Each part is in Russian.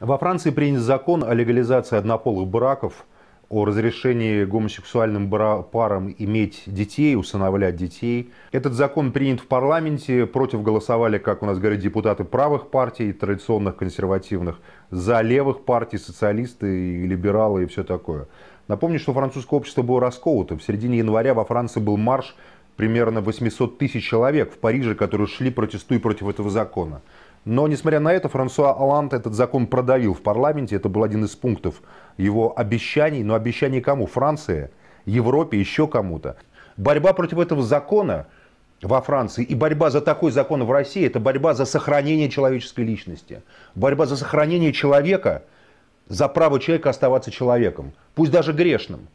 Во Франции принят закон о легализации однополых браков, о разрешении гомосексуальным парам иметь детей, усыновлять детей. Этот закон принят в парламенте, против голосовали, как у нас говорят, депутаты правых партий, традиционных консервативных, за левых партий, социалисты и либералы и все такое. Напомню, что французское общество было расколото. В середине января во Франции был марш примерно 800 тысяч человек в Париже, которые шли протестуя против этого закона. Но, несмотря на это, Франсуа Оланд этот закон продавил в парламенте. Это был один из пунктов его обещаний. Но обещание кому? Франции, Европе, еще кому-то. Борьба против этого закона во Франции и борьба за такой закон в России – это борьба за сохранение человеческой личности. Борьба за сохранение человека, за право человека оставаться человеком. Пусть даже грешным.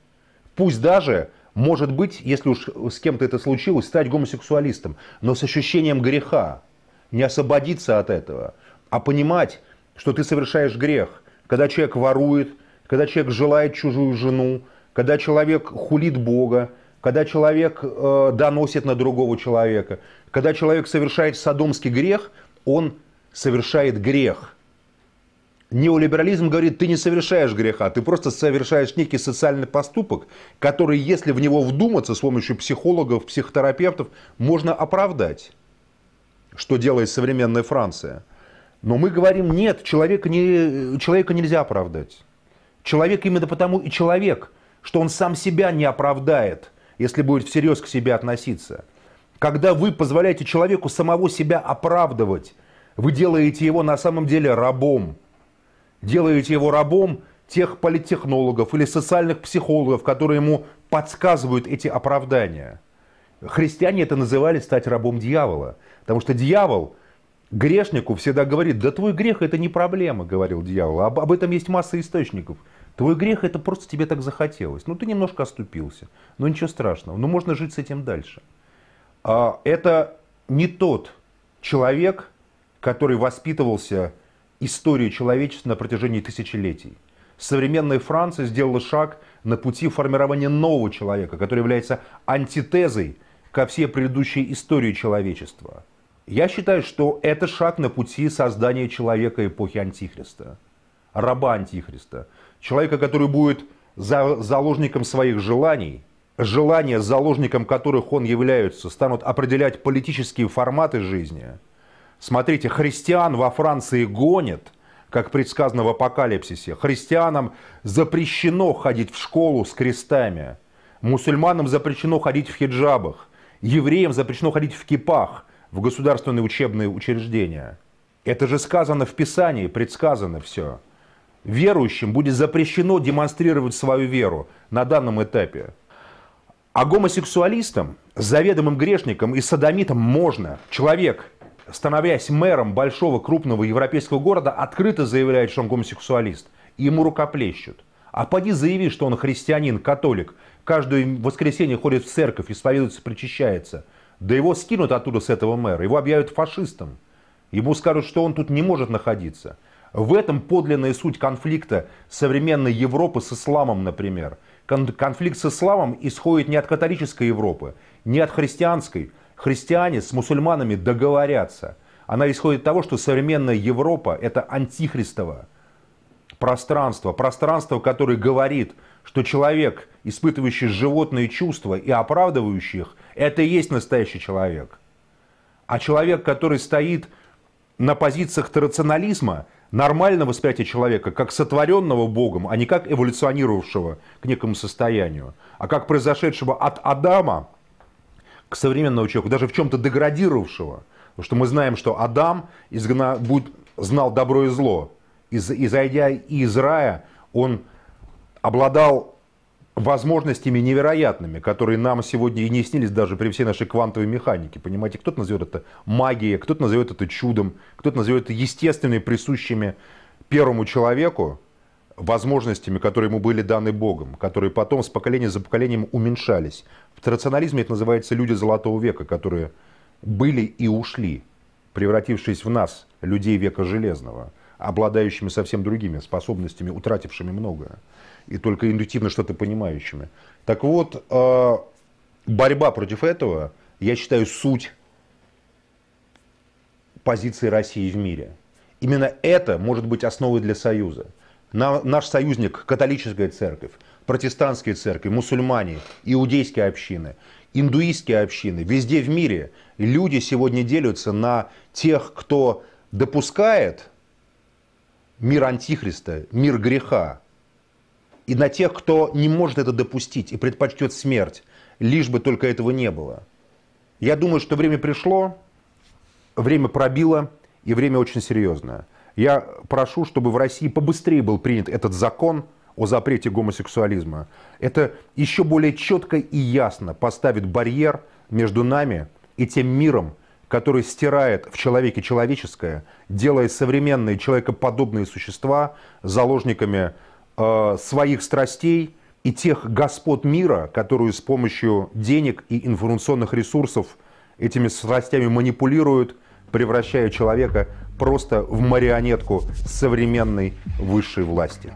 Пусть даже может быть, если уж с кем-то это случилось, стать гомосексуалистом, но с ощущением греха, не освободиться от этого, а понимать, что ты совершаешь грех. Когда человек ворует, когда человек желает чужую жену, когда человек хулит Бога, когда человек э, доносит на другого человека, когда человек совершает садомский грех, он совершает грех. Неолиберализм говорит, ты не совершаешь греха, ты просто совершаешь некий социальный поступок, который, если в него вдуматься с помощью психологов, психотерапевтов, можно оправдать что делает современная Франция. Но мы говорим, нет, человека, не, человека нельзя оправдать. Человек именно потому и человек, что он сам себя не оправдает, если будет всерьез к себе относиться. Когда вы позволяете человеку самого себя оправдывать, вы делаете его на самом деле рабом. Делаете его рабом тех политтехнологов или социальных психологов, которые ему подсказывают эти оправдания – Христиане это называли стать рабом дьявола. Потому что дьявол грешнику всегда говорит, да твой грех это не проблема, говорил дьявол. Об, об этом есть масса источников. Твой грех это просто тебе так захотелось. Ну ты немножко оступился. Но ну, ничего страшного. Но ну, можно жить с этим дальше. А, это не тот человек, который воспитывался историей человечества на протяжении тысячелетий. Современная Франция сделала шаг на пути формирования нового человека, который является антитезой ко всей предыдущей истории человечества. Я считаю, что это шаг на пути создания человека эпохи Антихриста, раба Антихриста, человека, который будет за, заложником своих желаний, желания, заложником которых он является, станут определять политические форматы жизни. Смотрите, христиан во Франции гонят, как предсказано в апокалипсисе. Христианам запрещено ходить в школу с крестами. Мусульманам запрещено ходить в хиджабах. Евреям запрещено ходить в кипах в государственные учебные учреждения. Это же сказано в Писании, предсказано все. Верующим будет запрещено демонстрировать свою веру на данном этапе. А гомосексуалистам, заведомым грешникам и садомитам можно. Человек, становясь мэром большого крупного европейского города, открыто заявляет, что он гомосексуалист. И ему рукоплещут. А поди заяви, что он христианин, католик, каждое воскресенье ходит в церковь, исповедуется, причащается, да его скинут оттуда с этого мэра, его объявят фашистом. Ему скажут, что он тут не может находиться. В этом подлинная суть конфликта современной Европы с исламом, например. Конфликт с исламом исходит не от католической Европы, не от христианской. Христиане с мусульманами договорятся. Она исходит от того, что современная Европа – это антихристова пространство, пространство, которое говорит, что человек, испытывающий животные чувства и оправдывающий их, это и есть настоящий человек. А человек, который стоит на позициях трационализма, нормально восприятие человека как сотворенного Богом, а не как эволюционировавшего к некому состоянию, а как произошедшего от Адама к современному человеку, даже в чем-то деградировавшего. Потому что мы знаем, что Адам изгна... будет... знал добро и зло, и, зайдя из рая, он обладал возможностями невероятными, которые нам сегодня и не снились даже при всей нашей квантовой механике. Понимаете, кто-то назовет это магией, кто-то назовет это чудом, кто-то назовет это естественными, присущими первому человеку возможностями, которые ему были даны Богом, которые потом с поколения за поколением уменьшались. В традиционализме это называется люди Золотого века, которые были и ушли, превратившись в нас, людей века Железного обладающими совсем другими способностями, утратившими многое, и только интуитивно что-то понимающими. Так вот, э, борьба против этого, я считаю, суть позиции России в мире. Именно это может быть основой для союза. наш союзник – католическая церковь, протестантские церкви, мусульмане, иудейские общины, индуистские общины. Везде в мире люди сегодня делятся на тех, кто допускает мир антихриста, мир греха, и на тех, кто не может это допустить и предпочтет смерть, лишь бы только этого не было. Я думаю, что время пришло, время пробило, и время очень серьезное. Я прошу, чтобы в России побыстрее был принят этот закон о запрете гомосексуализма. Это еще более четко и ясно поставит барьер между нами и тем миром, который стирает в человеке человеческое, делая современные человекоподобные существа заложниками э, своих страстей и тех господ мира, которые с помощью денег и информационных ресурсов этими страстями манипулируют, превращая человека просто в марионетку современной высшей власти.